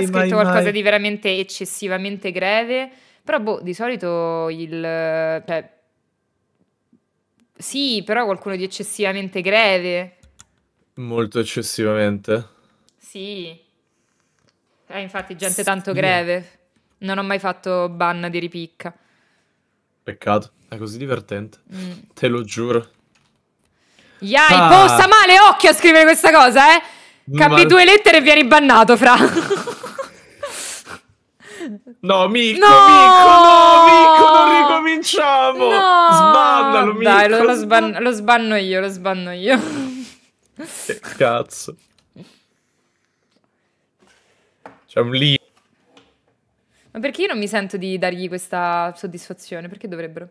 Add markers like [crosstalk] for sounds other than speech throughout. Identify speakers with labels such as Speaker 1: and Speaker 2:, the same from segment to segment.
Speaker 1: mai, ha scritto mai, qualcosa mai. di
Speaker 2: veramente eccessivamente greve, però boh, di solito il... Cioè, sì, però qualcuno di eccessivamente greve.
Speaker 3: Molto eccessivamente.
Speaker 2: Sì. Eh, infatti gente tanto greve. Non ho mai fatto banna di ripicca.
Speaker 3: Peccato, è così divertente. Mm. Te lo giuro.
Speaker 2: Yai, ah. posta boh, male, occhio a scrivere questa cosa, eh! Cambi Ma... due lettere e vieni bannato, fra. [laughs] No, Mico, no! Mico, no, Mico, non ricominciamo! No! Sbannalo, Mico! Dai, lo, lo, sban- lo sbanno io, lo sbanno io. Che
Speaker 3: cazzo. C'è un lì.
Speaker 2: Ma perché io non mi sento di dargli questa soddisfazione? Perché dovrebbero?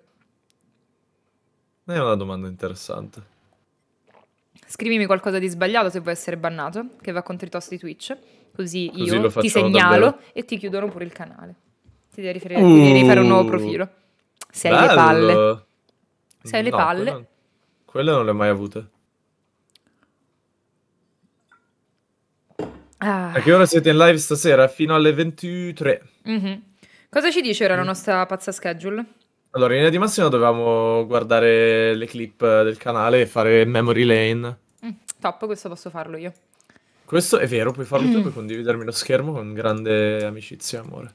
Speaker 3: È una domanda interessante.
Speaker 2: Scrivimi qualcosa di sbagliato se vuoi essere bannato, che va contro i tosti Twitch così, così io ti segnalo davvero. e ti chiudono pure il canale. Ti devi, rifare, uh, devi rifare un nuovo uh. profilo. Se hai le palle. Se hai no, le palle. Quella,
Speaker 3: quella non le ho mai avute. Ah. A che ora siete in live stasera? Fino alle 23.
Speaker 2: Mm-hmm. Cosa ci dice ora la nostra pazza schedule?
Speaker 3: Allora, in linea di massima dovevamo guardare le clip del canale e fare memory lane.
Speaker 2: Mm, top, questo posso farlo io.
Speaker 3: Questo è vero, puoi farlo tu, mm. puoi condividermi lo schermo con grande amicizia e amore.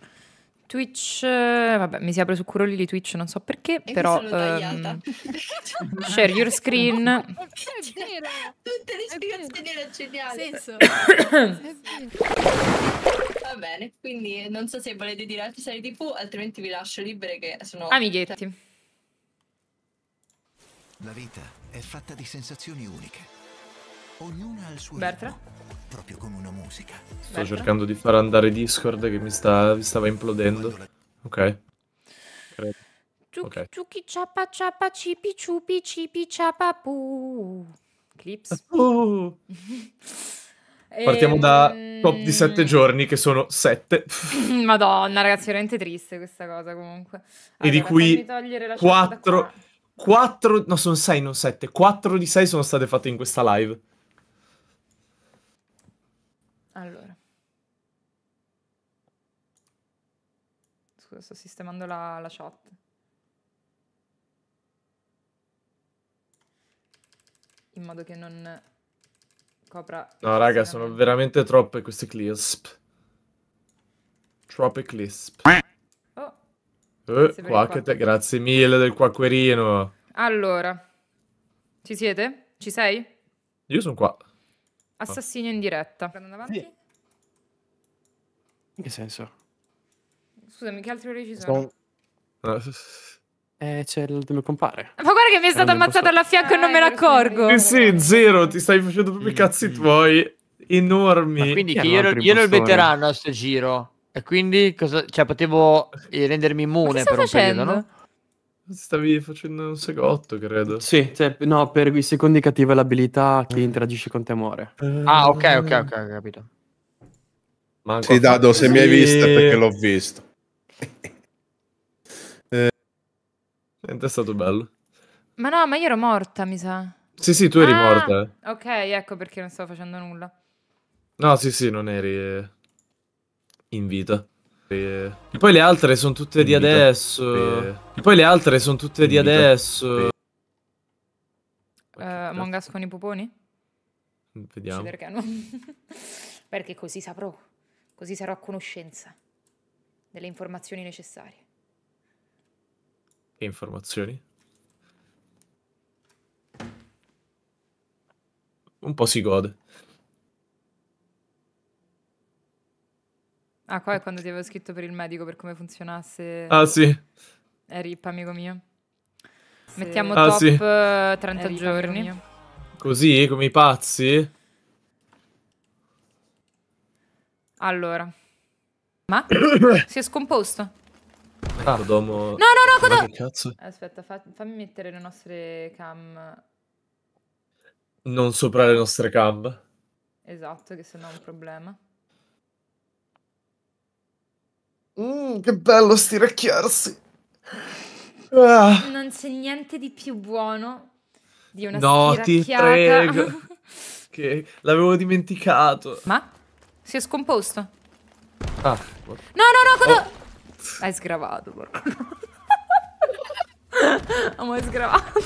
Speaker 2: Twitch, eh, vabbè, mi si apre su Curoli di Twitch, non so perché, e però... Um, [laughs] share your screen. è vero. Tutte le spiegazioni era geniale. Senso. Va bene, quindi non so se volete dire altre serie tv, altrimenti vi lascio libere che sono... Amighetti. Cioè La vita è fatta di sensazioni uniche Ognuna ha suo Bertra? Ritmo, proprio come una musica. Sto Bertra? cercando
Speaker 3: di far andare Discord che mi, sta, mi stava implodendo. Ok. Credo.
Speaker 2: Okay. ciappa ciappa cipi ciupi cipi ciappa pu. Clips. Uh. [laughs] Partiamo da ehm. top di sette
Speaker 3: giorni, che sono sette.
Speaker 2: [laughs] Madonna, ragazzi, veramente triste questa cosa comunque. Allora, e di cui quattro,
Speaker 3: quattro, no sono sei, non sette, quattro di sei sono state fatte in questa live.
Speaker 2: Scusa, sto sistemando la, la chat. In modo che non copra... No, raga, sono
Speaker 3: veramente troppe queste clisp. Troppe clisp. Oh. Eh, quackete, grazie mille del quacquerino.
Speaker 2: Allora, ci siete? Ci sei?
Speaker 3: Io sono qua. Assassino
Speaker 2: in diretta. Andiamo avanti? Sì.
Speaker 3: In che senso?
Speaker 2: Scusami, che altre ore ci sono?
Speaker 3: sono... Eh, c'è il mio compare. Ma guarda che mi è stato eh, ammazzato alla fianco ah, e non eh, me ne
Speaker 2: accorgo. Eh
Speaker 3: sì, zero, ti stai facendo proprio i mm, cazzi mm. tuoi. Enormi. Ma quindi io, ero, io ero il veterano
Speaker 2: a sto giro. E quindi cosa, cioè, potevo eh, rendermi immune per un facendo? periodo,
Speaker 3: no? Stavi facendo un segotto, credo. Sì, cioè, no, per i secondi che attiva l'abilità che eh. interagisce con te amore. Eh... Ah, ok, ok, ok, capito. Manco sì, Dado, se sì. mi hai visto perché l'ho visto eh. è stato bello.
Speaker 2: Ma no, ma io ero morta, mi sa.
Speaker 3: Sì, sì, tu eri ah, morta. Eh.
Speaker 2: Ok, ecco perché non stavo facendo nulla.
Speaker 3: No, sì, sì, non eri eh, in vita. Eh, e poi le altre sono tutte di adesso. E... poi le altre sono tutte di adesso.
Speaker 2: Uh, Mongas con i puponi? Vediamo. Perché, no? [laughs] perché così saprò, così sarò a conoscenza delle informazioni necessarie.
Speaker 3: Che informazioni? Un po' si gode.
Speaker 2: Ah, qua è quando ti avevo scritto per il medico per come funzionasse. Ah, sì. È eh, rip, amico mio. Mettiamo ah, top sì. 30 eh, eh, rip, giorni.
Speaker 3: Così, come i pazzi?
Speaker 2: Allora, ma? [coughs] si è scomposto.
Speaker 3: Ah. Codomo... No, no, no, Codomo... che cazzo?
Speaker 2: Aspetta, fa... fammi mettere le nostre cam.
Speaker 3: Non sopra le nostre cam.
Speaker 2: Esatto, che sennò è un problema.
Speaker 3: Mm, che bello stiracchiarsi.
Speaker 1: Ah.
Speaker 2: Non c'è niente di più buono di una no, stiracchiata. No, ti
Speaker 3: prego. [laughs] l'avevo dimenticato. Ma?
Speaker 2: Si è scomposto. Ah. No, no, no, cosa... Oh. Hai sgravato, porco. [laughs] Amo, hai sgravato.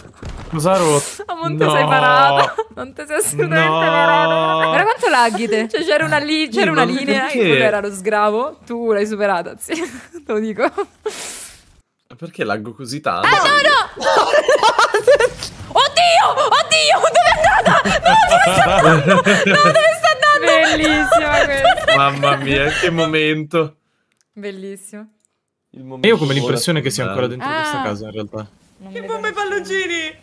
Speaker 3: Cosa rotto? A Monte no. sei parata.
Speaker 2: Non ti sei assolutamente no. parata. Guarda quanto laghite. Cioè, c'era una, li c'era una linea perché? in cui era lo sgravo. Tu l'hai superata, sì. [laughs] Te lo dico.
Speaker 3: Perché laggo così tanto? Ah, no, no!
Speaker 1: [laughs] oddio! Oddio! Dove è
Speaker 3: andata? No, dove è andata? No, dove è andata?
Speaker 2: Bellissima [laughs] questa.
Speaker 3: Mamma mia, che momento.
Speaker 2: Bellissimo.
Speaker 3: Io ho come l'impressione che sia ancora dentro ah. questa casa in realtà.
Speaker 2: Che bombe palloncini!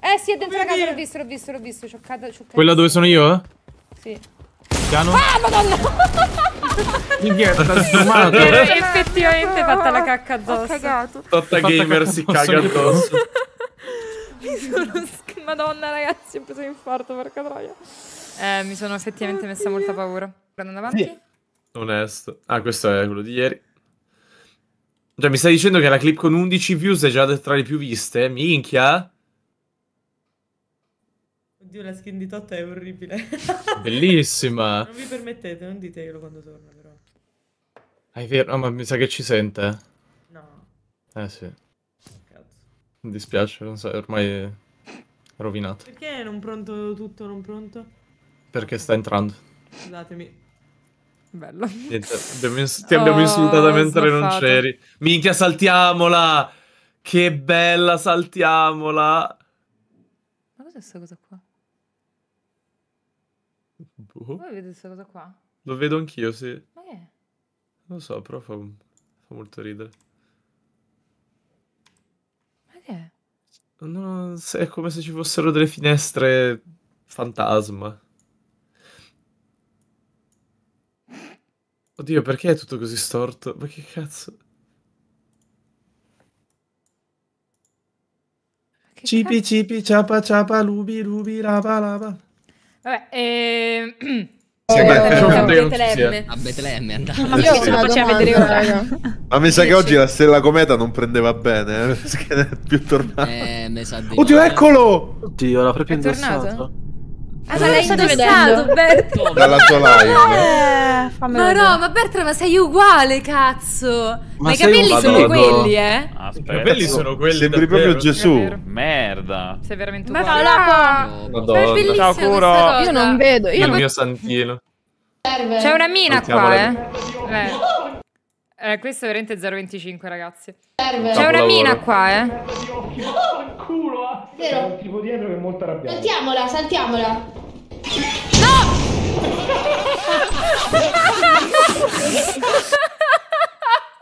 Speaker 2: Eh sì, è dentro Come la oh casa, l'ho visto, l'ho visto, l'ho visto, scioccata, scioccata. Quella
Speaker 3: dove sono io? Eh? Sì. Piano.
Speaker 2: Ah, madonna!
Speaker 3: [laughs] Indietro, trasformato. [laughs] effettivamente fatta la
Speaker 2: cacca addosso. Ho cagato.
Speaker 3: Totta gamer si caga addosso.
Speaker 2: Mi sono... Madonna ragazzi, ho preso un infarto, porca troia. Eh, mi sono effettivamente messa molta paura. Andando avanti. Sì.
Speaker 3: Onesto. Ah, questo è quello di ieri. Cioè, mi stai dicendo che la clip con 11 views è già tra le più viste? Minchia!
Speaker 2: Oddio, la skin di Totta è orribile.
Speaker 3: [laughs] Bellissima! non vi
Speaker 2: permettete, non ditelo quando torna, però.
Speaker 3: Ah, è vero, no, ma mi sa che ci sente. No. Eh, sì. Cazzo. Mi dispiace, non so, ormai è rovinato. Perché non pronto tutto, non pronto? Perché sta entrando. Scusatemi. Bello.
Speaker 2: Niente, abbiamo ins- ti abbiamo oh, insultata mentre non c'eri.
Speaker 3: Minchia, saltiamola! Che bella, saltiamola!
Speaker 2: Ma cos'è questa cosa qua? Boh. Voi vedete questa cosa qua?
Speaker 3: Lo vedo anch'io, sì. Ma che è? Lo so, però fa, fa molto ridere. Ma che è? No, è come se ci fossero delle finestre fantasma. Oddio, perché è tutto così storto? Ma che cazzo? Che cipi cazzo? cipi ciapa ciapa lubi lubi lava lava.
Speaker 2: Vabbè, ehm... Oh, sì, eh, eh, a
Speaker 3: Betlemme. A Betlemme andava. Ma io sì. lo faceva vedere ora. Ma mi sa che oggi la stella cometa non prendeva bene, eh, [laughs] perché è più tornato. Eh, mi sa di Oddio, eccolo! Oddio, l'ho proprio indossato.
Speaker 2: Tornato? Ah, ma l'hai indossato, Bertram! [laughs] Dalla sua live. Eh, ma vedere. no, ma Bertram, ma sei uguale, cazzo! Ma, i capelli un... sono quelli, eh?
Speaker 3: Aspetta, I capelli sono quelli Sembri davvero. proprio Gesù. Merda.
Speaker 2: Sei veramente uguale. Ma no,
Speaker 3: no. Madonna. Ma Ciao, Curo. Io non vedo. Io il mio santino. C'è
Speaker 2: una mina qua, eh. eh. Eh, questo è veramente 0,25 ragazzi. Serve. C'è una mina qua, eh.
Speaker 3: Culo,
Speaker 2: Vero. un tipo dietro che è molto arrabbiato.
Speaker 3: Saltiamola, saltiamola. No!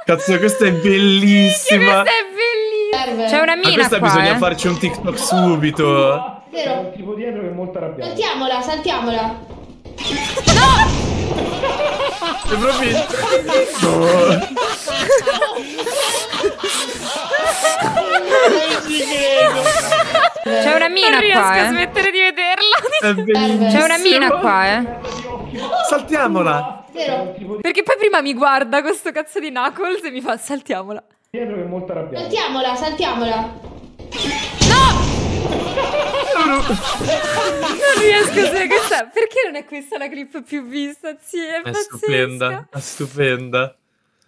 Speaker 3: Cazzo, questa è bellissima. Questa
Speaker 2: è bellissima. C'è una mina. Ma questa bisogna eh.
Speaker 3: farci un TikTok subito. Vero.
Speaker 2: C'è un tipo dietro che è molto arrabbiato. Saltiamola, eh. saltiamola. No!
Speaker 1: Sei proprio...
Speaker 3: No!
Speaker 2: C'è una mina non qua, eh. Non smettere di vederla. C'è una mina qua, eh. Saltiamola. Perché poi prima mi guarda questo cazzo di Knuckles e mi fa saltiamola.
Speaker 3: Pietro è molto arrabbiato.
Speaker 2: Saltiamola, saltiamola giuro. non riesco a dire che sta. Perché non è questa la clip più vista, zia? È, è stupenda,
Speaker 3: è stupenda.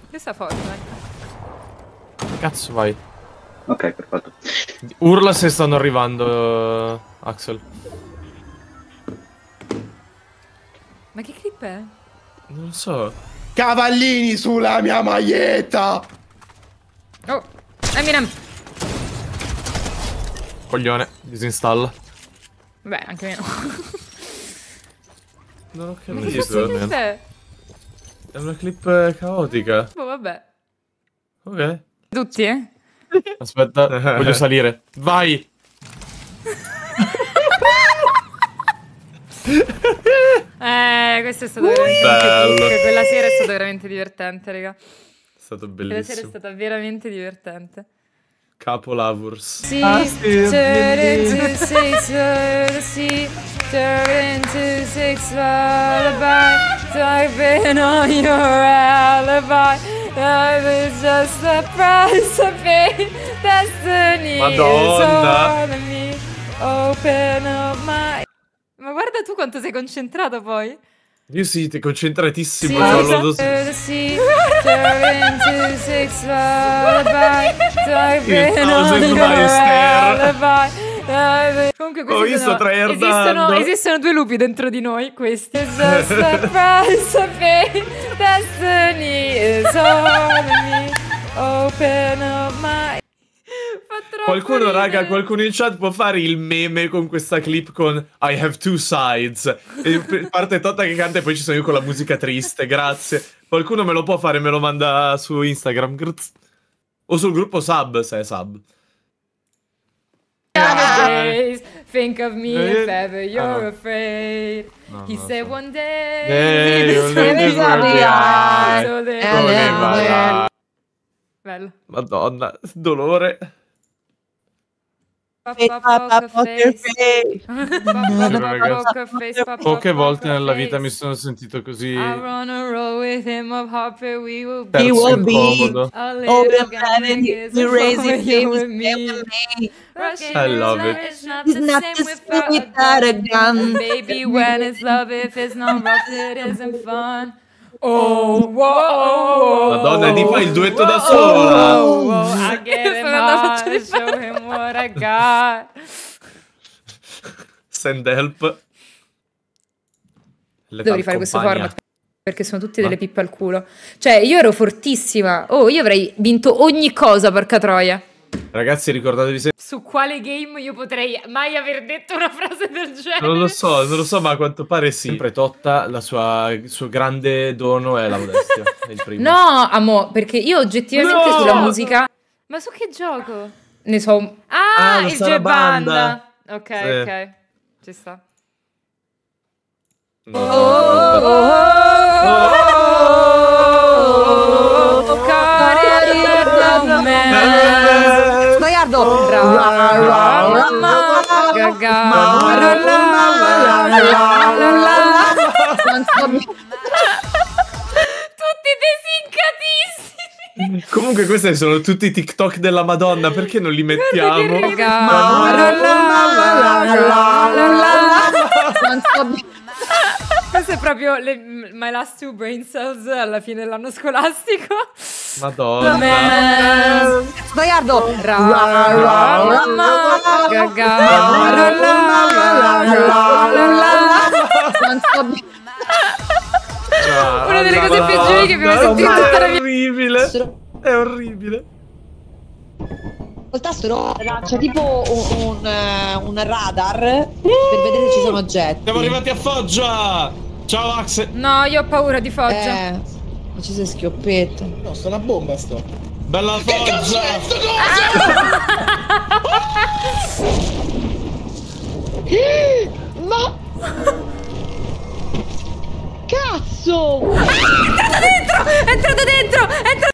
Speaker 2: Questa foto, ecco.
Speaker 3: Cazzo vai. Ok, perfetto. Urla se stanno arrivando, eh, Axel.
Speaker 2: Ma che clip è?
Speaker 3: Non so. Cavallini sulla mia maglietta!
Speaker 2: Oh, Eminem!
Speaker 3: Coglione, disinstalla.
Speaker 2: Beh, anche meno. non ho
Speaker 3: capito. Non è una clip eh, caotica. Oh, vabbè. Ok. Tutti, eh? Aspetta, voglio [laughs] salire. Vai!
Speaker 2: eh, questo è stato veramente Bello. Quella sera è stata veramente divertente, raga. È
Speaker 3: stato bellissimo. Quella sera è
Speaker 2: stata veramente divertente.
Speaker 3: Capo Lavurs. Sì, ah, sì.
Speaker 2: Turn into six lullaby. Typing on your alibi. I was just the price of it. Destiny Madonna. is on me. Open up my. Ma guarda tu quanto sei concentrato poi.
Speaker 3: Io sì, ti concentratissimo. Sì, Giorgio.
Speaker 2: Sì. Comunque questi oh, io sono, sto esistono, esistono due lupi dentro di noi, questi. [laughs] Destiny is on me. Open up my
Speaker 3: Qualcuno, ridere. raga, qualcuno in chat può fare il meme con questa clip con I have two sides. E [laughs] parte Totta che canta e poi ci sono io con la musica triste, grazie. Qualcuno me lo può fare, me lo manda su Instagram. Grz. O sul gruppo sub, se è sub.
Speaker 2: Days, ah. think of me eh, if ever you're ah, afraid. No, He said so. one day, hey, you'll live Bello.
Speaker 3: Madonna, dolore. Poche volte nella vita mi sono sentito così.
Speaker 2: Terzo incomodo. Oh, [laughs] I love it. It's not the same without a gun. Baby, when it's love, if it's not rough, it [laughs] isn't fun. Oh, wow. Madonna, Edipa il
Speaker 3: duetto da sola
Speaker 2: faccia di ferro. che muore, raga.
Speaker 3: Send help. Le Devo rifare questo format
Speaker 2: perché sono tutte delle pippe al culo. Cioè, io ero fortissima. Oh, io avrei vinto ogni cosa, porca troia.
Speaker 3: Ragazzi, ricordatevi se... Su
Speaker 2: quale game io potrei mai aver detto una frase del genere? Non lo
Speaker 3: so, non lo so, ma a quanto pare sì. Sempre Totta, sua, il suo grande dono è la modestia. è no,
Speaker 2: amo, perché io oggettivamente no! sulla musica ma su che gioco? Ne so. Ah, ah il Gebanda. Ok, sì. ok. Ci sta. Oh, oh, oh, oh, Snoiardo Bravo
Speaker 3: Comunque questi sono tutti i TikTok della Madonna, perché non li mettiamo?
Speaker 2: Queste è proprio le, my last two brain cells alla fine dell'anno scolastico.
Speaker 3: Madonna.
Speaker 2: Sbagliardo.
Speaker 1: Una delle cose peggiori che abbiamo sentito in tutta la mia
Speaker 3: orribile. È orribile. Col tasto no, c'è tipo un, un, eh, un radar
Speaker 2: per vedere se ci sono oggetti. Siamo arrivati a Foggia! Ciao Axe! No, io ho paura di Foggia. Eh, ci sei schioppetto. No, sto una bomba sto. Bella Foggia! Che cazzo è sto cosa?
Speaker 1: Ah! [laughs] [laughs] Ma cazzo! Ah, è entrato dentro! È entrato dentro! È entrato...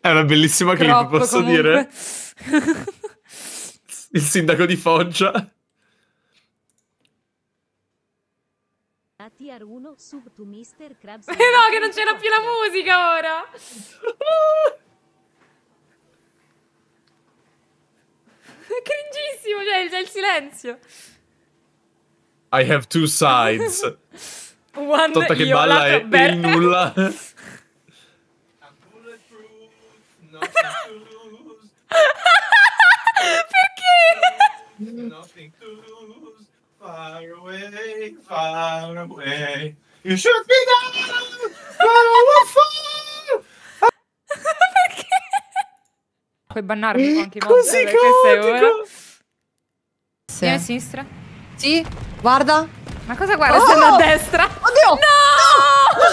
Speaker 3: [laughs] È una bellissima clip, Troppo, posso comunque. dire. Il sindaco di Foggia.
Speaker 2: A tier 1 sub to Mr. Krabs. Eh, no, che non c'era più la musica ora. Cringissimo, cioè, c'è il silenzio.
Speaker 3: I have two sides. [laughs]
Speaker 2: One Tolta che balla e il
Speaker 3: nulla. [laughs] Perché? far away, far away. You shoot me down,
Speaker 2: Perché? Puoi bannarmi Così caotico! Sì. Guarda. Ma cosa guarda? Oh! Sono a destra. Oddio. No! no!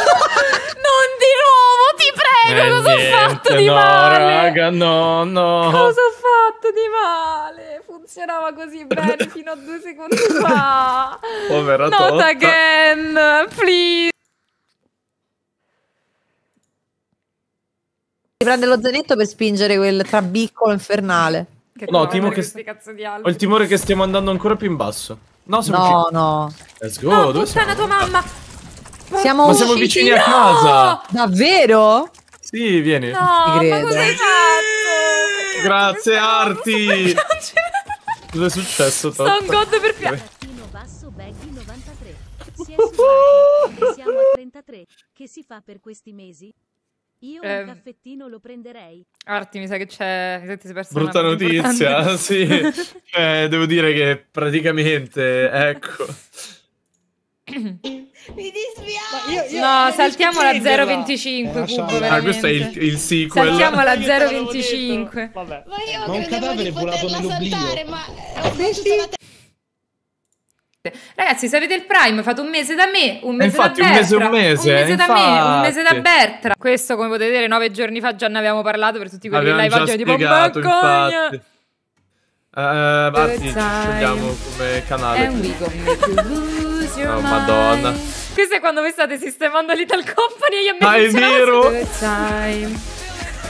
Speaker 2: [laughs] non di nuovo, ti prego. Eh, cosa niente, ho fatto di no, male? Raga,
Speaker 3: no, no. Cosa
Speaker 2: ho fatto di male? Funzionava così bene [laughs] fino a due secondi fa. Povera Not totta. again, please. prende lo zainetto per spingere quel trabiccolo infernale. Che no, timo che... Cazzo di ho il
Speaker 3: timore che stiamo andando ancora più in basso. No, no, no. Let's go. No, dove siamo? tua mamma.
Speaker 2: Siamo Ma siamo vicini no! a casa. Davvero?
Speaker 3: Sì, vieni. No, ma cosa hai
Speaker 2: fatto?
Speaker 3: Grazie, Arti. Cos'è successo? Sto un god per piacere.
Speaker 1: Si è sudato, siamo a 33. Che si fa per questi mesi? Io eh, un ehm, caffettino
Speaker 2: lo prenderei. Arti, mi sa che c'è. Senti, si è Brutta notizia, sì.
Speaker 3: eh, [laughs] devo dire che praticamente, ecco.
Speaker 2: Mi
Speaker 1: dispiace. Io, io, no, saltiamo la 025. Eh, ah, questo è il,
Speaker 3: il sequel.
Speaker 2: Saltiamo la 025. Vabbè. Ma io ma credevo un cadavere di poterla saltare, ma eh, ho visto la Ragazzi, se avete il Prime, fate un mese da me, un mese infatti, da Bertra, un mese, un mese, un mese infatti. da me, un mese da Bertra. Questo, come potete vedere, nove giorni fa già ne avevamo parlato per tutti quelli Abbiamo che live oggi tipo Baccogna.
Speaker 3: Uh, anzi, ci scegliamo come canale. È un
Speaker 2: week [laughs] Oh, madonna. Questo è quando voi state sistemando l'Ital Company e io mi Ah, è vero!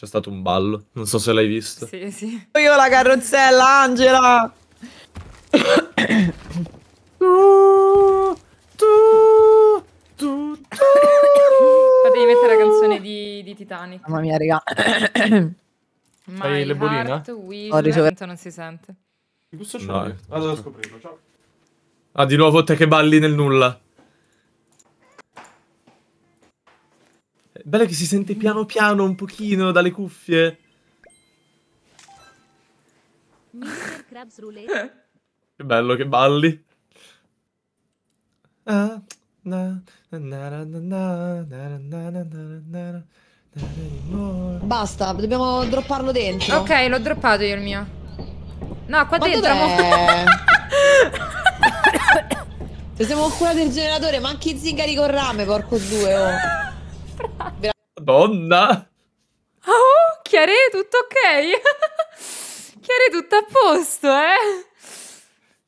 Speaker 3: C'è stato un ballo, non so se l'hai visto.
Speaker 2: Sì, sì. Io ho la carrozzella, Angela! [coughs] tu, tu, tu, tu. Ma mettere la canzone di, di Titanic. Mamma mia, raga. [coughs]
Speaker 1: My Hai le heart
Speaker 2: Ho ricevuto... Non si sente. Che gusto c'è? No. Eh.
Speaker 3: Vado a scoprirlo, ciao. Ah, di nuovo te che balli nel nulla. Bello che si sente piano piano un pochino dalle cuffie. che bello che balli.
Speaker 2: Basta, dobbiamo dropparlo dentro. Ok, l'ho droppato io il mio. No, qua Ma dentro. Se siamo ancora del generatore, ma anche i zingari con rame, porco due, oh
Speaker 3: comprare. Madonna!
Speaker 2: Oh, Chiare, tutto ok? [laughs] Chiare, tutto a posto, eh?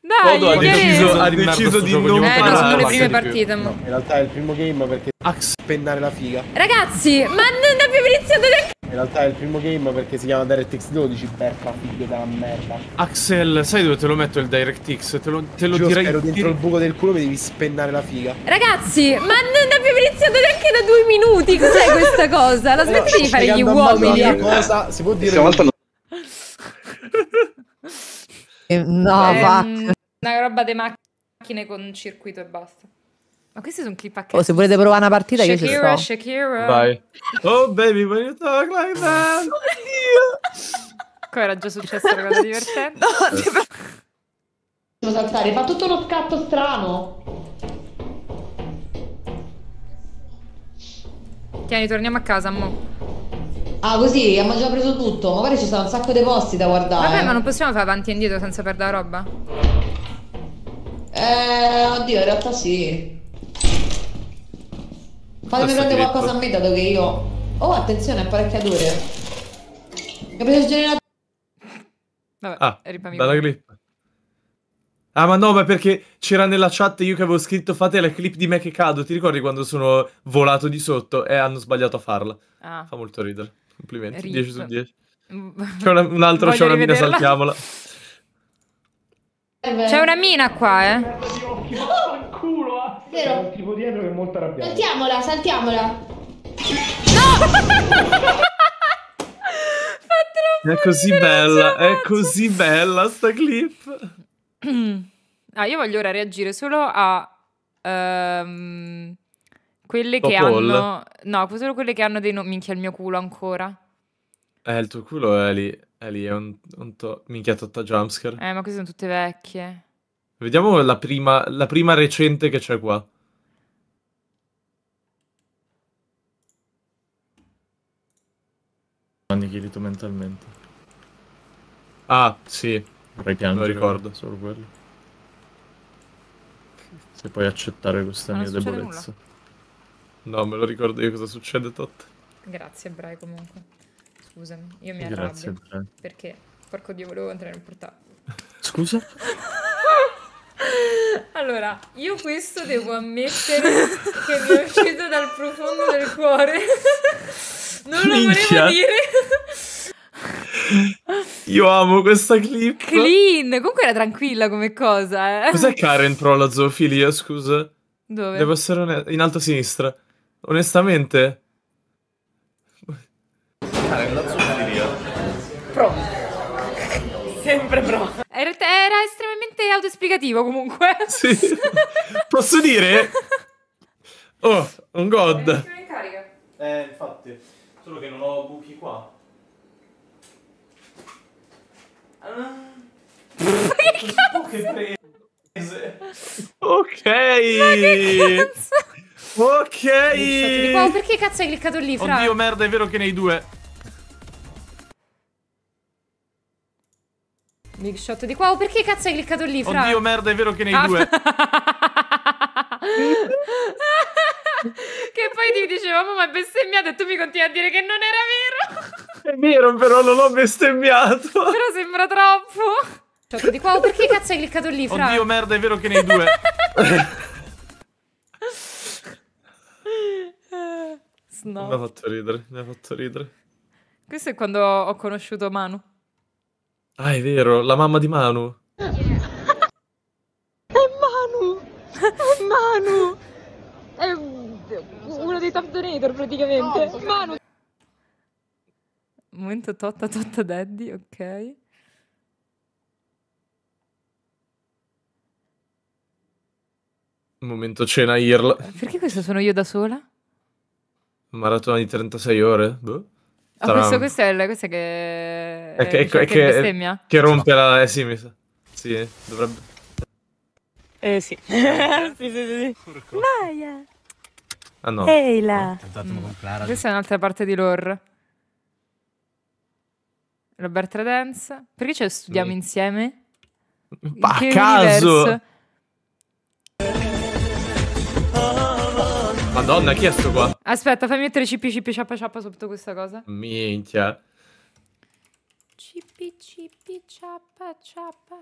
Speaker 2: Dai, Modo, ha, deciso,
Speaker 3: ha deciso di non eh, no, sono le prime partite. No, in realtà è il primo game perché ax pennare la figa.
Speaker 2: Ragazzi, ma non abbiamo iniziato neanche
Speaker 3: in realtà è il primo game perché si chiama DirectX 12, perfa figlio della merda. Axel, sai dove te lo metto il DirectX? Te lo, te lo Giusto, direi... ero dentro il buco del culo mi devi spennare la figa.
Speaker 2: Ragazzi, ma non abbiamo iniziato neanche da due minuti, cos'è questa cosa? La smetti no, di fare gli uomini. Cosa, si può
Speaker 3: dire... Questa volta
Speaker 1: eh, no, ehm, va.
Speaker 2: Una roba di macchine con un circuito e basta. Ma questi sono clip a caso. Oh, se volete provare una partita, Shakira, io ci sto. Shakira, Vai. Oh,
Speaker 3: baby, when you
Speaker 2: talk like that. [laughs] Oddio. Qua era già successo una cosa divertente. no, ti... Devo saltare, fa tutto uno scatto strano. Tieni, torniamo a casa, mo'. Ah, così? Abbiamo già preso tutto. Ma Magari ci sono un sacco di posti da guardare. Vabbè, ma non possiamo fare avanti e indietro senza perdere la roba? Eh, oddio, in realtà sì. Fatemi prendere qualcosa a me dato che io... Oh, attenzione, apparecchiature. Capito il generatore? Vabbè, ah, dalla
Speaker 3: clip. Ah, ma no, ma perché c'era nella chat io che avevo scritto fate la clip di me che cado. Ti ricordi quando sono volato di sotto e hanno sbagliato a farla? Ah. Fa molto ridere. Complimenti. Rip. 10 su 10.
Speaker 2: [laughs] C'è una, un altro, c'è una mina, saltiamola. C'è una mina qua, eh.
Speaker 3: Vero? C'è un tipo dietro che è molto arrabbiato. Saltiamola, saltiamola. No! [laughs] È così bella, è così bella sta clip.
Speaker 2: [clears throat] Ah, io voglio ora reagire solo a um, quelle Top che all. hanno No, solo quelle che hanno dei nomi minchia il mio culo ancora.
Speaker 3: Eh, il tuo culo è lì, è lì, è un, un to... minchia totta jumpscare.
Speaker 2: Eh, ma queste sono tutte vecchie.
Speaker 3: Vediamo la prima, la prima recente che c'è qua. annichilito mentalmente. Ah, sì. Vorrei piangere. Lo ricordo. Solo quello. Se puoi accettare questa non mia debolezza. Nulla. No, me lo ricordo io cosa succede, Tot.
Speaker 2: Grazie, Bray, comunque. Scusami, io mi arrabbio. Grazie, Perché, porco Dio, volevo entrare in portale. Scusa? [laughs] Allora, io questo devo ammettere che mi è uscito dal profondo del cuore. Non lo Minchia. volevo dire.
Speaker 3: Io amo questa clip. Clean,
Speaker 2: comunque era tranquilla come cosa. Eh. Cos'è
Speaker 3: Karen Pro la zoofilia, scusa? Dove? Devo essere onest- in alto a sinistra. Onestamente. Karen, la zoofilia. Pro
Speaker 2: era estremamente autoesplicativo comunque. Sì.
Speaker 3: Posso dire? Oh, un god. Eh, infatti. Solo che non ho buchi qua.
Speaker 2: Ah. Poche
Speaker 3: prese. Ok. Ma che cazzo? Ok. Wow, cioè,
Speaker 2: perché cazzo hai cliccato lì, Fra? Oddio,
Speaker 3: merda, è vero che nei due.
Speaker 2: Big shot di qua. Oh, perché cazzo hai cliccato lì, Fra? Oddio,
Speaker 3: merda, è vero che nei ah. due. [laughs] che
Speaker 2: poi ti dicevamo, ma bestemmiato e tu mi continui a dire che non era vero.
Speaker 3: è vero, però non l'ho bestemmiato.
Speaker 2: Però sembra troppo. Shot di qua. Oh, perché cazzo hai cliccato lì, Fra? Oddio,
Speaker 3: merda, è vero che nei due. [laughs] Snob. Mi ha fatto ridere, mi ha fatto ridere.
Speaker 2: Questo è quando ho conosciuto Manu.
Speaker 3: Ah, è vero, la mamma di Manu. È
Speaker 2: Manu! È Manu! È uno dei top donator praticamente. Manu! Momento totta totta daddy, ok.
Speaker 3: Momento cena Irla.
Speaker 2: Perché questo sono io da sola?
Speaker 3: Maratona di 36 ore? Boh. Oh, questo,
Speaker 2: questo, è, questo è che... È che, è, cioè, è che, bestemmia.
Speaker 3: che rompe la... Eh, sì, mi sa. Sì, dovrebbe...
Speaker 2: Eh sì. [laughs] sì, sì, sì, sì. Maya!
Speaker 3: Ah no. Eila!
Speaker 2: Hey oh, Questa è un'altra parte di lore. Roberta Dance. Perché ci studiamo mm. insieme? Ma a caso! Universo?
Speaker 3: Madonna, chi è sto qua?
Speaker 2: Aspetta, fammi mettere cippi cippi ciappa ciappa sotto questa cosa.
Speaker 3: Minchia.
Speaker 2: Cippi cippi ciappa ciappa.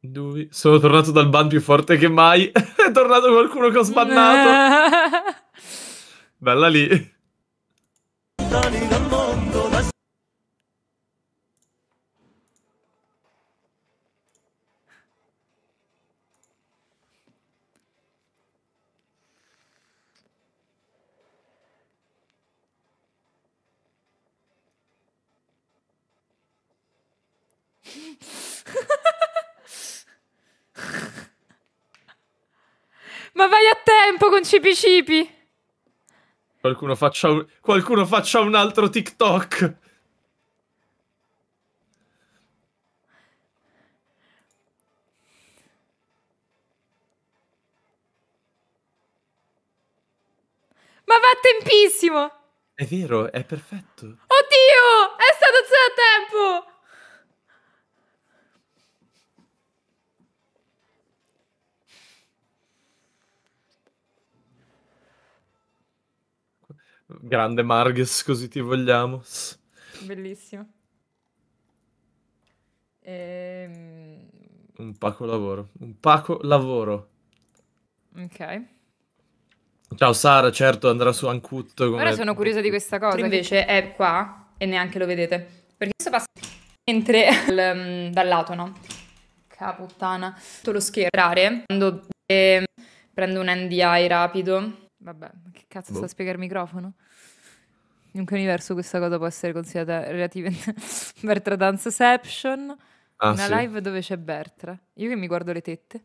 Speaker 3: Dove? Sono tornato dal ban più forte che mai. [laughs] è tornato qualcuno che ho sbannato. [laughs] Bella lì.
Speaker 2: Ma vai a tempo con Cipi Cipi.
Speaker 3: Qualcuno faccia un, Qualcuno faccia un altro TikTok.
Speaker 2: Ma va a tempissimo!
Speaker 3: È vero, è perfetto.
Speaker 2: Oddio! È stato a tempo!
Speaker 3: Grande Marges, così ti vogliamo.
Speaker 2: Bellissimo. Ehm...
Speaker 3: Un pacco lavoro. Un pacco lavoro. Ok. Ciao Sara, certo andrà su Ancut. Come... Ora sono
Speaker 2: curiosa di questa cosa. Però invece è qua e neanche lo vedete. Perché questo passa mentre um, dal lato, no? Caputtana. Tutto lo scherzo. Quando eh, prendo un NDI rapido Vabbè, che cazzo boh. sta a spiegare il microfono? In che universo questa cosa può essere considerata relativa [laughs] Bertra Danceception? Ah, una sì. live dove c'è Bertra. Io che mi guardo le tette.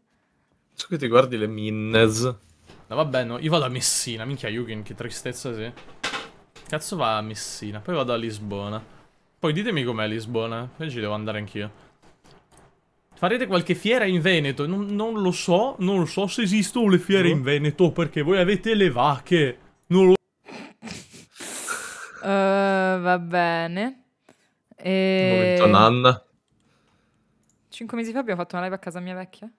Speaker 3: So che ti guardi le minnes. No, vabbè, no, io vado a Messina, minchia Yukin, che tristezza, sì. Cazzo va a Messina, poi vado a Lisbona. Poi ditemi com'è Lisbona, poi ci devo andare anch'io. Farete qualche fiera in Veneto? Non, non, lo so, non lo so se esistono le fiere in Veneto perché voi avete le vacche. Non lo...
Speaker 2: Uh, va bene. E... Momento nanna. Cinque mesi fa abbiamo fatto una live a casa mia vecchia.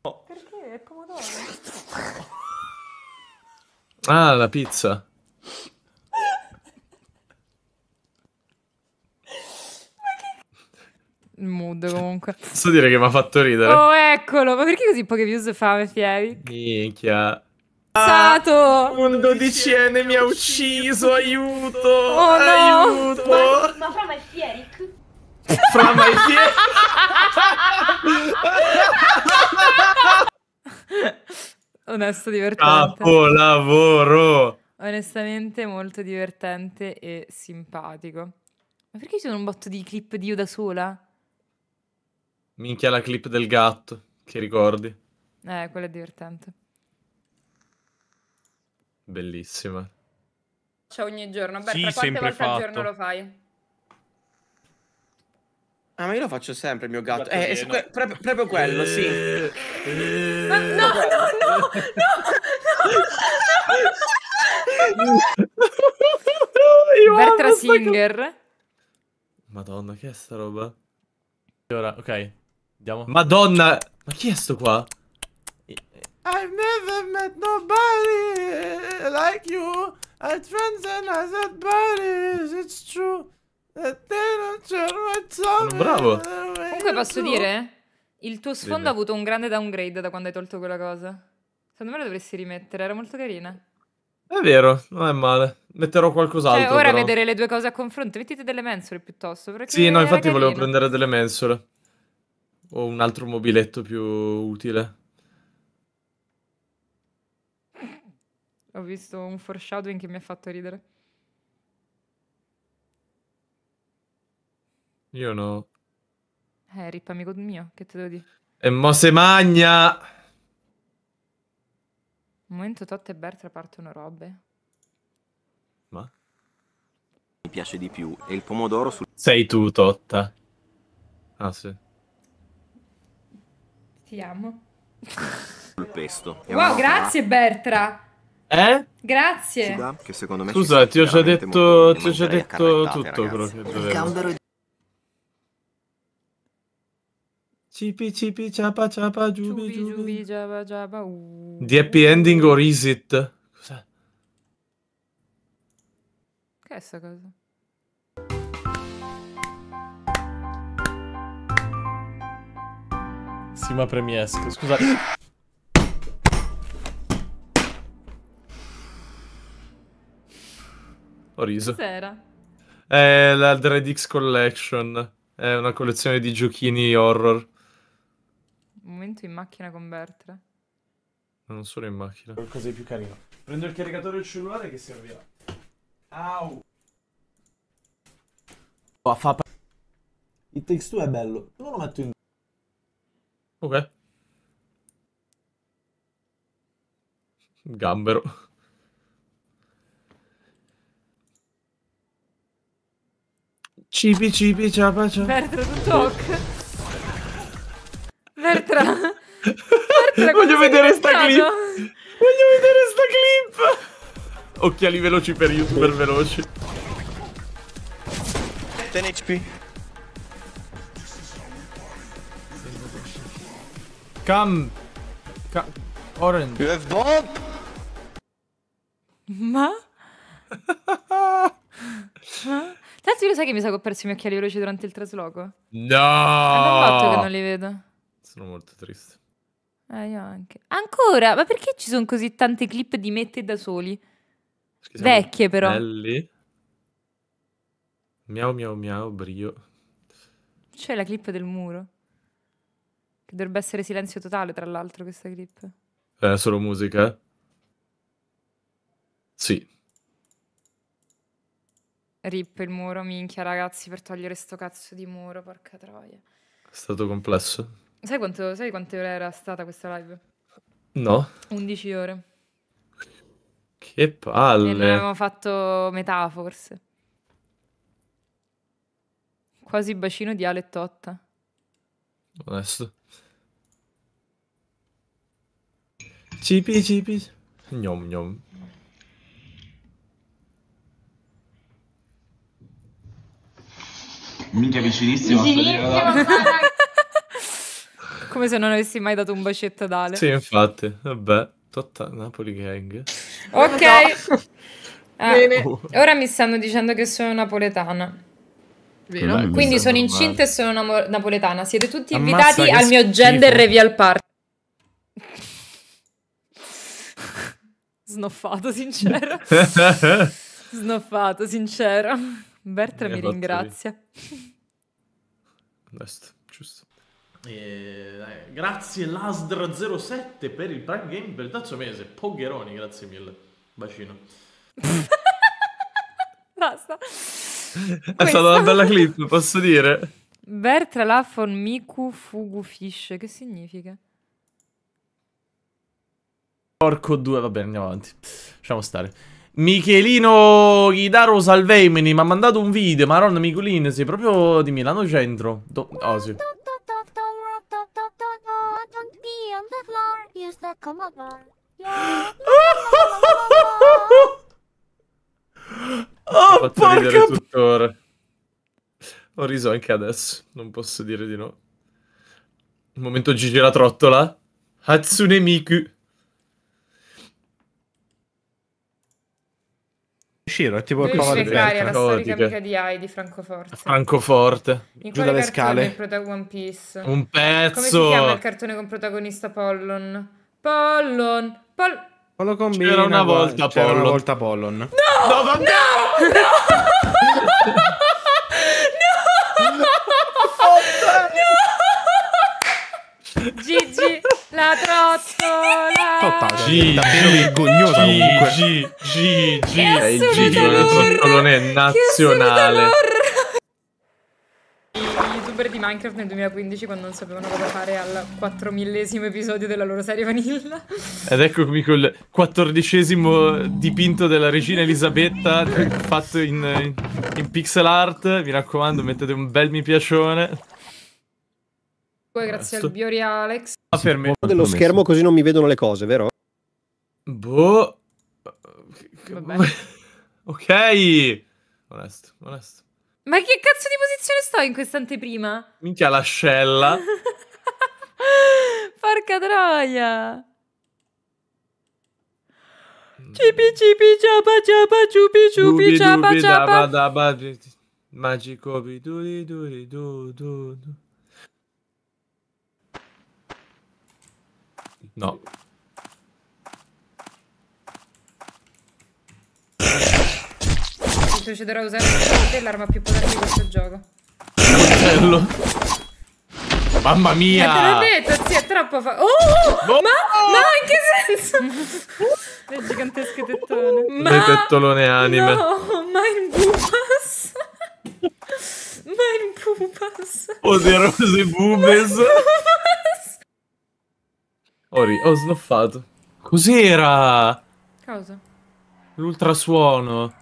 Speaker 2: Oh. Perché? È pomodoro.
Speaker 3: ah, la pizza.
Speaker 2: mood comunque.
Speaker 3: Posso dire che mi ha fatto ridere. Oh,
Speaker 2: eccolo, ma perché così poche views fa Fieric?
Speaker 3: Minchia.
Speaker 2: Ah, un dodicenne mi ha ucciso,
Speaker 3: aiuto! Oh, no. Aiuto! Ma,
Speaker 2: ma Fra, ma è Fieric? Fra, è Fieric? Onesto, divertente.
Speaker 3: Capolavoro!
Speaker 2: Onestamente molto divertente e simpatico. Ma perché ci sono un botto di clip di io da sola?
Speaker 3: Minchia la clip del gatto, che ricordi?
Speaker 2: Eh, quella è divertente.
Speaker 3: Bellissima.
Speaker 2: C'è ogni giorno, beh, sì, tra quante volte fatto. al giorno lo fai? Ah,
Speaker 3: ma io lo faccio sempre il mio gatto. Eh, eh, que- proprio, proprio, quello, sì. Ma, no, no, no, no, no, no.
Speaker 2: Bertra Singer.
Speaker 3: Madonna, che è sta roba? Ora, ok. Andiamo. Madonna! Ma chi è sto qua? I've never met nobody like you. I transcend
Speaker 2: as a body. It's true. Sono bravo. Comunque posso dire? Eh, il tuo sfondo Dimmi. ha avuto un grande downgrade da quando hai tolto quella cosa. Secondo me lo dovresti rimettere, era molto carina. È
Speaker 3: vero, non è male. Metterò qualcos'altro. Cioè, ora però. vedere
Speaker 2: le due cose a confronto. Mettete delle mensole piuttosto. Sì, no, infatti carina. volevo prendere
Speaker 3: delle mensole o un altro mobiletto più utile.
Speaker 2: Ho visto un foreshadowing che mi ha fatto ridere. Io no. Eh, Rip, amico mio, che te devo dire?
Speaker 3: E mo se magna!
Speaker 2: Un momento Tot e Bertra partono robe.
Speaker 3: Ma? Mi piace di più. E il pomodoro sul... Sei tu, Totta. Ah, sì. Ti amo. Il pesto. È wow, grazie
Speaker 2: Bertra. Eh? Grazie.
Speaker 3: Che secondo me Scusa, ti ho già detto, ti ho già detto tutto ragazzi. quello che dovevo.
Speaker 2: Cipi cipi ciapa ciapa giubi giubi, giubi giaba giaba uh.
Speaker 3: The happy ending or is it?
Speaker 2: Cos'è? Che è sta cosa?
Speaker 3: Sì, ma premiesco, scusate. Ho riso. Cos'era? È la Dread Collection. È una collezione di giochini horror.
Speaker 2: Un momento in macchina con Bertra.
Speaker 3: Non solo in macchina. Qualcosa di più carino. Prendo il caricatore del cellulare che servirà. Au! Oh, fa... Il text 2 è bello. Non lo metto in... Ok. Gambero. Cipi cipi ciapa ciapa. Vertra tu talk.
Speaker 2: Vertra. Vertra
Speaker 3: Voglio vedere sta clip. Voglio vedere sta clip. Occhiali veloci per youtuber veloci. 10 HP. Come. Come. Orange. You have bomb?
Speaker 2: Ma? Ma? Tanto lo sai che mi sa che ho perso i miei occhiali veloci durante il trasloco?
Speaker 3: No! È che non li vedo. Sono molto triste.
Speaker 2: Eh, io anche. Ancora? Ma perché ci sono così tante clip di mette da soli? Vecchie però. Belli.
Speaker 3: Miau miau miau, brio.
Speaker 2: C'è la clip del muro. Che dovrebbe essere silenzio totale, tra l'altro, questa clip.
Speaker 3: È eh, solo musica? Eh? Sì.
Speaker 2: Rip il muro, minchia ragazzi, per togliere sto cazzo di muro, porca troia. È
Speaker 3: stato complesso?
Speaker 2: Sai, quanto, sai quante ore era stata questa live? No. 11 ore.
Speaker 3: Che palle. E non avevamo
Speaker 2: fatto metà, forse. Quasi bacino di Ale Totta.
Speaker 3: Onesto. GB GB Gnom nhồm Minchia vicinissimo, vicinissimo
Speaker 2: [laughs] Come se non avessi mai dato un bacetto ad Ale Sì
Speaker 3: infatti Vabbè Totta Napoli Gang Ok [laughs] ah, Bene. Ora
Speaker 2: mi stanno dicendo che sono napoletana Vero? Quindi sono incinta e sono napoletana. Siete tutti invitati al mio schifo. gender reveal party. Snoffato, sincero. [laughs] Snoffato, sincero. Bertra mi, mi ringrazia.
Speaker 3: Best, giusto. eh, grazie Lasdra07 per il Prime Game per il terzo mese. Pogheroni, grazie mille. Bacino. [laughs]
Speaker 2: Basta. È Questa... stata una bella clip,
Speaker 3: posso dire.
Speaker 2: Bertra la Miku Fugu Fish, che significa?
Speaker 3: Porco due, bene, andiamo avanti. Lasciamo stare. Michelino Ghidaro Salvemini mi ha mandato un video. Maronna Michelino, sei proprio di Milano Centro. Do oh, sì. Oh, porca... tuttora. Ho riso anche adesso, non posso dire di no. Il momento Gigi la trottola. Hatsune Miku. Shiro è tipo il cavallo di Claria, la storica amica
Speaker 2: di Ai di Francoforte. Francoforte. In Giù dalle scale. Prota- One Piece. Un pezzo. Come si chiama il cartone con protagonista Pollon? Pollon. Pollon. Polo
Speaker 3: combina, c'era una volta c'era Pollon. Una volta Pollon. No!
Speaker 2: No! Vabbè! No! No! [laughs] no! no! Gigi, la trottola!
Speaker 3: G, davvero vergognosa comunque. G, G, G. È il G, G
Speaker 2: non è nazionale. I youtuber di Minecraft nel 2015 quando non sapevano cosa fare al quattromillesimo episodio della loro serie vanilla.
Speaker 3: Ed eccomi col quattordicesimo dipinto della regina Elisabetta fatto in, in pixel art. Mi raccomando, mettete un bel mi piacione
Speaker 2: grazie al Biori Alex. Ah, dello schermo
Speaker 3: così non mi vedono le cose, vero? Boh. [laughs] ok. Onesto, onesto.
Speaker 2: Ma che cazzo di posizione sto in quest'anteprima?
Speaker 3: Minchia l'ascella. [laughs]
Speaker 2: Porca troia. Mm. Cipi cipi ciapa ciapa ciupi ciupi ciapa
Speaker 3: ciapa. Magico biduri duri du du du. No.
Speaker 2: procederò a usare l'arma più potente di questo gioco. Bello.
Speaker 3: Mamma mia! Ma te
Speaker 2: l'ho detto, sì, è troppo fa... Oh! No! Oh, oh, boh! Ma, ma in che senso? [laughs] Le gigantesche tettone. Ma... Le tettolone anime. No, Mine Boobas. Mine Boobas.
Speaker 3: Poderose Boobas. Ori, ho snoffato. Cos'era? Cosa? L'ultrasuono.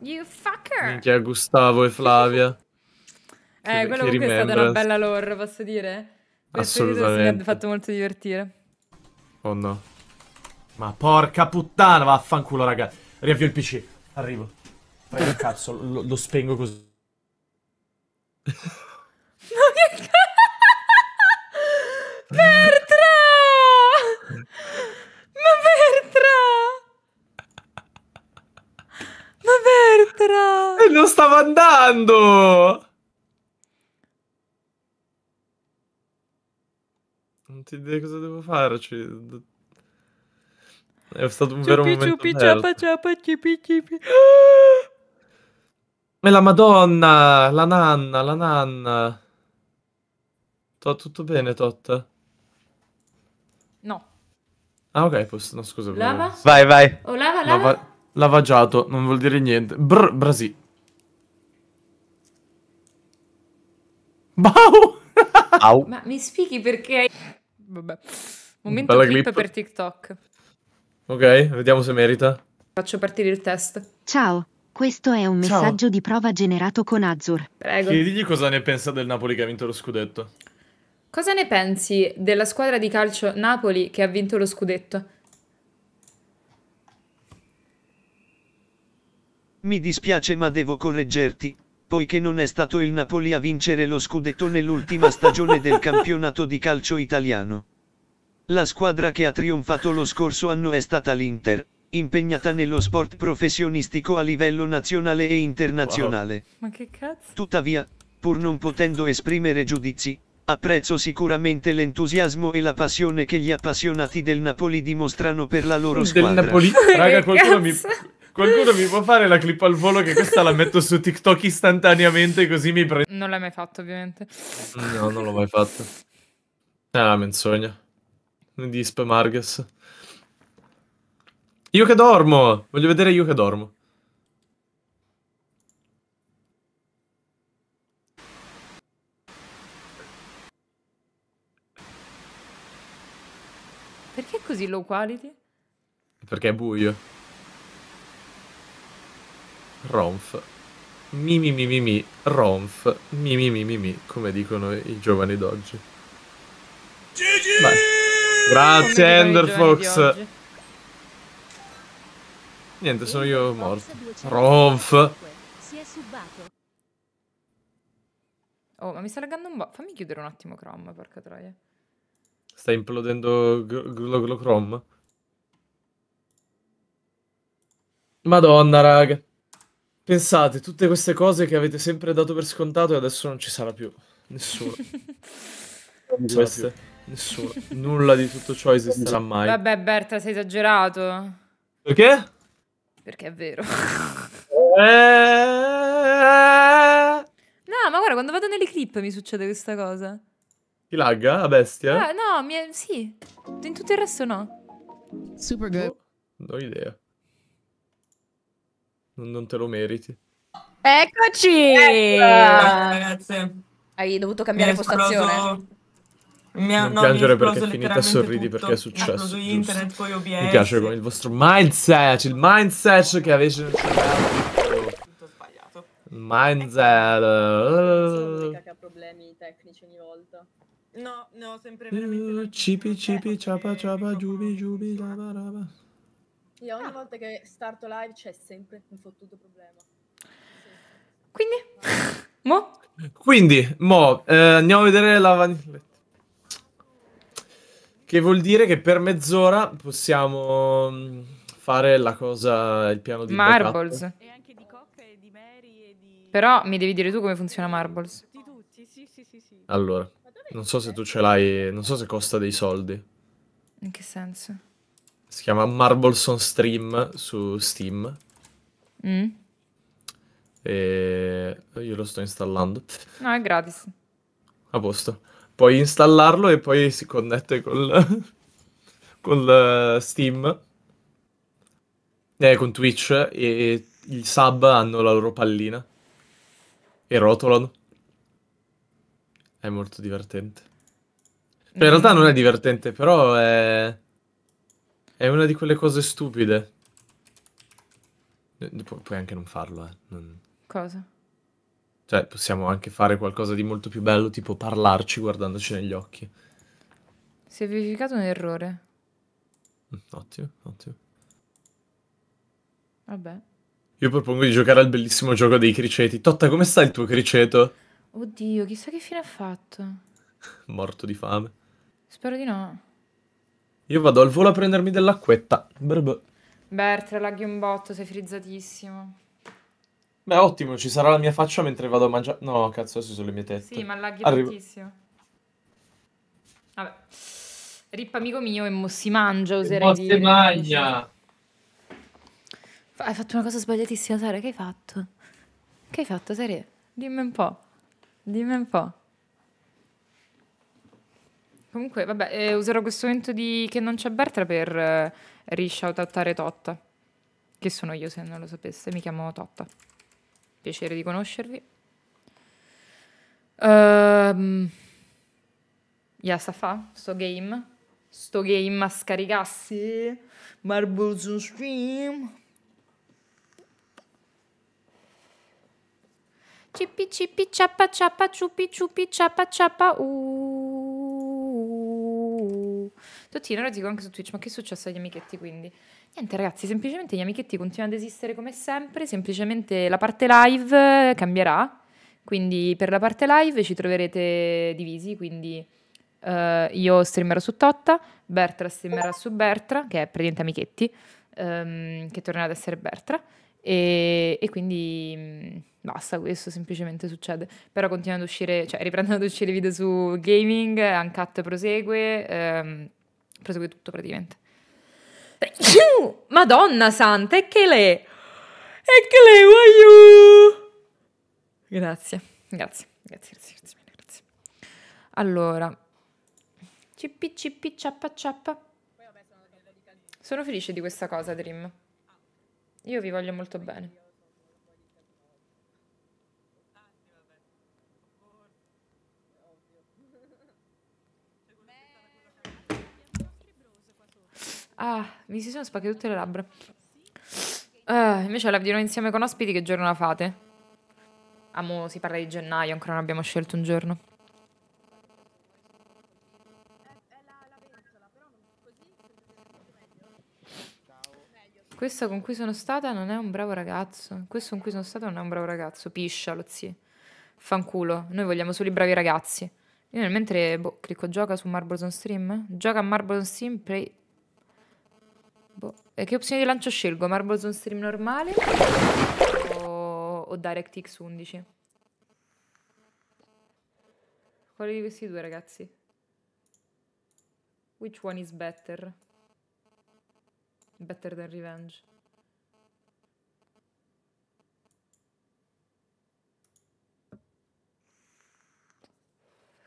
Speaker 2: You fucker! Minchia,
Speaker 3: Gustavo e Flavia. [laughs]
Speaker 2: eh, che, quello che comunque è stata una bella lore, posso dire? Questo Assolutamente. Mi ha fatto molto divertire.
Speaker 3: Oh no. Ma porca puttana, vaffanculo, raga. Riavvio il PC. Arrivo. Prego, [laughs] cazzo, lo, lo spengo così. No, [laughs] che cazzo! Perdo! Elettra! E non stava andando! Non ti dire cosa devo farci. È stato un ciupi, vero ciupi, momento ciupi, ciapa,
Speaker 2: ciapa, cipi, cipi. [gasps]
Speaker 3: E la madonna, la nanna, la nanna. Tot, tutto bene, Tot? No. Ah, ok, posso, no, scusa. Lava? Vai, vai. Oh, lava, lava. No, Lavagiato, non vuol dire niente. Brr, Brasi. Bau! [laughs] Au.
Speaker 2: Ma mi spieghi perché... Vabbè. Momento Bella clip, clip per TikTok.
Speaker 3: Ok, vediamo se merita.
Speaker 2: Faccio partire il test. Ciao, questo è un Ciao. messaggio di prova generato con Azur. Prego. Chiedigli
Speaker 3: cosa ne pensa del Napoli che ha vinto lo scudetto.
Speaker 2: Cosa ne pensi della squadra di calcio Napoli che ha vinto lo scudetto?
Speaker 3: Mi dispiace ma devo correggerti, poiché non è stato il Napoli a
Speaker 1: vincere lo scudetto nell'ultima stagione del campionato di calcio italiano. La squadra che ha trionfato lo scorso anno è stata l'Inter, impegnata nello sport professionistico a livello nazionale e internazionale. Wow. Ma che cazzo? Tuttavia, pur non
Speaker 3: potendo esprimere giudizi, apprezzo sicuramente l'entusiasmo e la passione che gli appassionati del Napoli dimostrano per la loro squadra. Del Napoli? [laughs] Raga, qualcuno mi... Qualcuno mi può fare la clip al volo che questa la metto su TikTok istantaneamente così mi prendo. Non
Speaker 2: l'hai mai fatto, ovviamente. No, non l'ho mai
Speaker 3: fatto. È ah, una menzogna. Disp Marges. Io che dormo! Voglio vedere io che dormo.
Speaker 2: Perché è così low quality?
Speaker 3: Perché è buio. Ronf. Mi mi mi mi mi, Ronf, mi mi mi mi mi, come dicono i giovani d'oggi. Vai. Grazie Enderfox. Niente, sono io morto. Ronf.
Speaker 2: Oh, ma mi sta laggando un po'. Fammi chiudere un attimo Chrome, porca troia.
Speaker 3: Sta implodendo Glochrome? Madonna, raga. Pensate, tutte queste cose che avete sempre dato per scontato e adesso non ci sarà più. Nessuno. Queste, [laughs] cioè, nessuno. Nulla di tutto ciò esisterà mai.
Speaker 2: Vabbè, Berta, sei esagerato. Perché? Perché è vero. Eh. No, ma guarda, quando vado nelle clip mi succede questa cosa.
Speaker 3: Ti lagga a bestia?
Speaker 2: Ah, no, mi è... sì. In tutto il resto no. Super good. Oh,
Speaker 3: non ho idea non, non te lo meriti.
Speaker 2: Eccoci! Eccola, ragazze. Hai dovuto cambiare mi postazione. Esploso... Mi ha... non piangere mi perché è finita, sorridi tutto. perché è successo. È internet, poi OBS. Mi piace come il
Speaker 3: vostro mindset, il mindset che avete nel cervello. Tutto sbagliato. Mindset. Ecco. L'unica che
Speaker 2: ha problemi tecnici ogni volta. No, no, sempre eh,
Speaker 3: veramente... Cipi, cipi, ciapa, ciapa, giubi, giubi, raba, raba.
Speaker 2: Io ogni ah. volta che starto live c'è sempre un fottuto problema. Sì. Quindi? [laughs] mo?
Speaker 3: Quindi, mo, eh, andiamo a vedere la vanilletta. Che vuol dire che per mezz'ora possiamo mm, fare la cosa, il piano di Marbles.
Speaker 2: Backup. E anche di Cock e di Mary e di... Però mi devi dire tu come funziona Marbles. Di tutti, sì,
Speaker 3: sì, sì, sì. Allora, non so se tu ce l'hai, non so se costa dei soldi.
Speaker 2: In che senso?
Speaker 3: Si chiama Marbleson Stream su Steam. Mm. E io lo sto installando.
Speaker 2: No, è gratis.
Speaker 3: A posto. Puoi installarlo e poi si connette col, [laughs] col uh, Steam. Eh, con Twitch e i sub hanno la loro pallina. E rotolano. È molto divertente. Cioè, in mm. realtà non è divertente, però è è una di quelle cose stupide. Eh, Pu puoi anche non farlo, eh. Non... Cosa? Cioè, possiamo anche fare qualcosa di molto più bello, tipo parlarci guardandoci negli occhi.
Speaker 2: Si è verificato un errore.
Speaker 3: Mm, ottimo, ottimo. Vabbè. Io propongo di giocare al bellissimo gioco dei criceti. Totta, come sta il tuo criceto?
Speaker 2: Oddio, chissà che fine ha fatto.
Speaker 3: [laughs] Morto di fame.
Speaker 2: Spero di no.
Speaker 3: Io vado al volo a prendermi dell'acquetta. Brr,
Speaker 2: Bertre, laghi un botto, sei frizzatissimo.
Speaker 3: Beh, ottimo, ci sarà la mia faccia mentre vado a mangiare... No, cazzo, sono le mie tette. Sì, ma laghi Arrivo.
Speaker 2: tantissimo. Vabbè. Rip amico mio e mo si mangia, oserei dire. si mangia! Hai fatto una cosa sbagliatissima, Sara, che hai fatto? Che hai fatto, Sara? Dimmi un po'. Dimmi un po'. Comunque, vabbè, eh, userò questo momento di... che non c'è Bertra per eh, rishoutautare Totta. Che sono io, se non lo sapesse. Mi chiamo Totta. Piacere di conoscervi. Ehm... Uh, ya fa? Sto game? Sto game a scaricarsi. Marbles on stream? Cippi cippi ciappa ciappa ciupi ciupi ciappa ciappa uuuh. Tottino, ora ti dico anche su Twitch, ma che è successo agli amichetti quindi? Niente ragazzi, semplicemente gli amichetti continuano ad esistere come sempre, semplicemente la parte live cambierà, quindi per la parte live ci troverete divisi, quindi uh, io streamerò su Totta, Bertra streamerà su Bertra, che è praticamente amichetti, um, che tornerà ad essere Bertra, e, e quindi mm, basta, questo semplicemente succede. Però continuano ad uscire, cioè riprendono ad uscire video su gaming, Uncut prosegue, ehm, prosegue tutto praticamente. Madonna santa, e che le...
Speaker 1: E che le,
Speaker 2: Grazie, grazie,
Speaker 1: grazie, grazie, grazie, grazie.
Speaker 2: Allora, cippi cippi ciappa ciappa. Sono felice di questa cosa, Dream. Io vi voglio molto bene. Ah, mi si sono spaccate tutte le labbra. Uh, invece la dirò insieme con ospiti che giorno la fate. Amo, si parla di gennaio, ancora non abbiamo scelto un giorno. Questo con cui sono stata non è un bravo ragazzo. Questo con cui sono stata non è un bravo ragazzo. Piscia lo zio. Fanculo. Noi vogliamo solo i bravi ragazzi. Io nel mentre boh, clicco gioca su Marble on Stream. Gioca a Marble on Stream, play, Boh. E eh, che opzione di lancio scelgo? Marble Zone Stream normale o, o DirectX 11? Quale di questi due, ragazzi? Which one is better? Better than Revenge.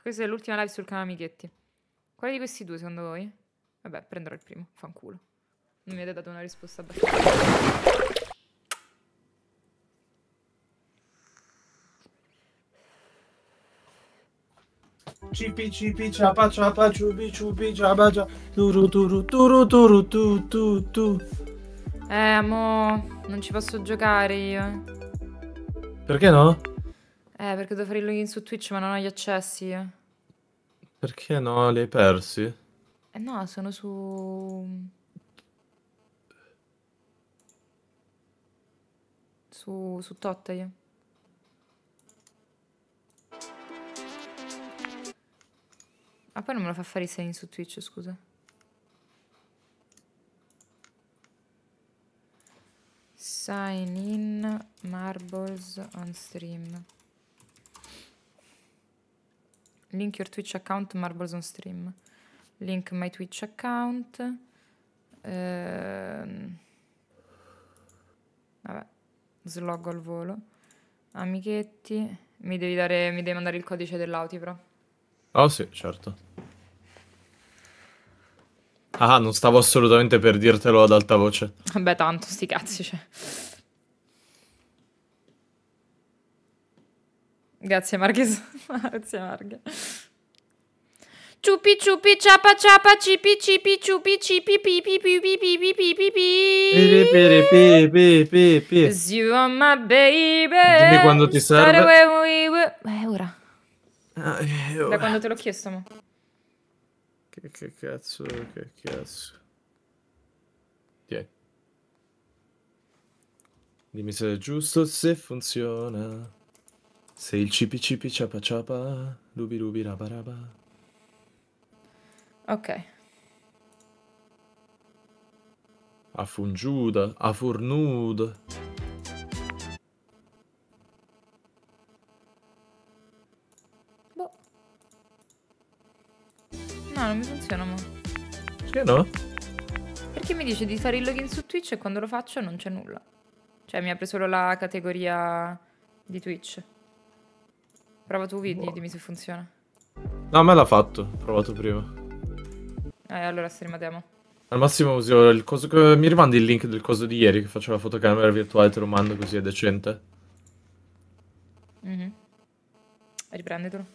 Speaker 2: Questa è l'ultima live sul canale Amichetti. Quale di questi due secondo voi? Vabbè, prenderò il primo, fanculo. Non mi avete dato una risposta abbastanza.
Speaker 3: Cipi cipi ciapa ciapa ciupi ciupi ciapa ciapa turu turu turu turu tu tu tu
Speaker 2: Eh mo, non ci posso giocare io eh. Perché no? Eh perché devo fare il login su Twitch ma non ho gli accessi io eh.
Speaker 3: Perché no? Li hai persi?
Speaker 2: Eh no, sono su... su, su Tottag. Ah, poi non me lo fa fare i segni su Twitch, scusa. Sign in marbles on stream. Link your Twitch account marbles on stream. Link my Twitch account. Ehm... Vabbè slog al volo. Amichetti, mi devi, dare, mi devi mandare il codice dell'Auti però.
Speaker 3: Oh sì, certo. Ah, non stavo assolutamente per dirtelo ad alta voce.
Speaker 2: Vabbè, tanto, sti cazzi, cioè. Grazie Marche. [laughs] Grazie Marche. Ciupi ciupi ciapa ciapa cipi cipi ciupi cipi pipi pipi pipi pipi pipi
Speaker 3: pipi
Speaker 2: You are my baby Dimmi quando ti serve Eh, ora
Speaker 3: Da quando
Speaker 2: te l'ho chiesto mo.
Speaker 3: Che, che cazzo, che cazzo Tiè Dimmi se è giusto, se funziona Se il cipi cipi ciapa ciapa Lubi lubi raba raba Ok. A fungiuda, a fornuda.
Speaker 2: Boh. No, non mi funziona ma. Perché no? Perché mi dice di fare il login su Twitch e quando lo faccio non c'è nulla. Cioè mi apre solo la categoria di Twitch. Prova tu, vedi, wow. Boh. dimmi se funziona.
Speaker 3: No, me l'ha fatto, ho provato prima.
Speaker 2: Eh, allora streameremo.
Speaker 3: Al massimo uso il coso. Mi rimandi il link del coso di ieri che faceva la fotocamera virtuale, te lo mando così è decente.
Speaker 2: mm -hmm. Riprendetelo.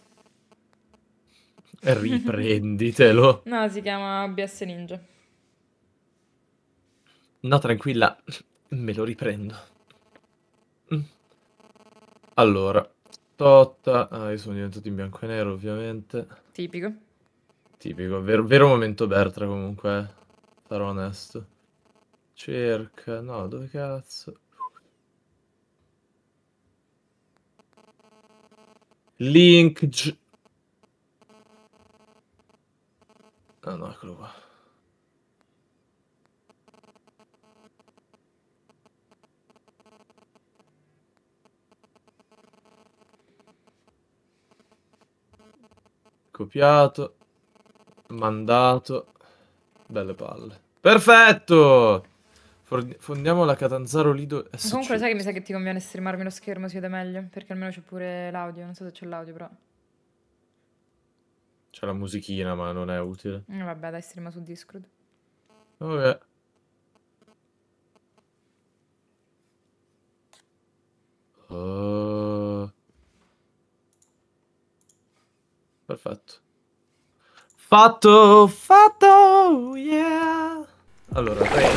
Speaker 3: Riprenditelo.
Speaker 2: Eh, [laughs] no, si chiama BS Ninja.
Speaker 3: No, tranquilla, me lo riprendo. Mm. Allora, Totta, ah, io sono diventato in bianco e nero ovviamente. Tipico. Tipico, vero, vero momento Bertra comunque, eh, sarò onesto. Cerca, no, dove cazzo? Link... G... Ah no, eccolo qua. Copiato. Mandato. Belle palle. Perfetto! Fondiamo la Catanzaro Lido SC. Comunque sai
Speaker 2: che mi sa che ti conviene streamarmi lo schermo, si vede meglio, perché almeno c'è pure l'audio. Non so se c'è l'audio, però.
Speaker 3: C'è la musichina, ma non è utile.
Speaker 2: Mm, vabbè, dai, streama su Discord.
Speaker 3: Vabbè. Uh... Perfetto. Fatto, fatto,
Speaker 1: yeah. Allora, 3,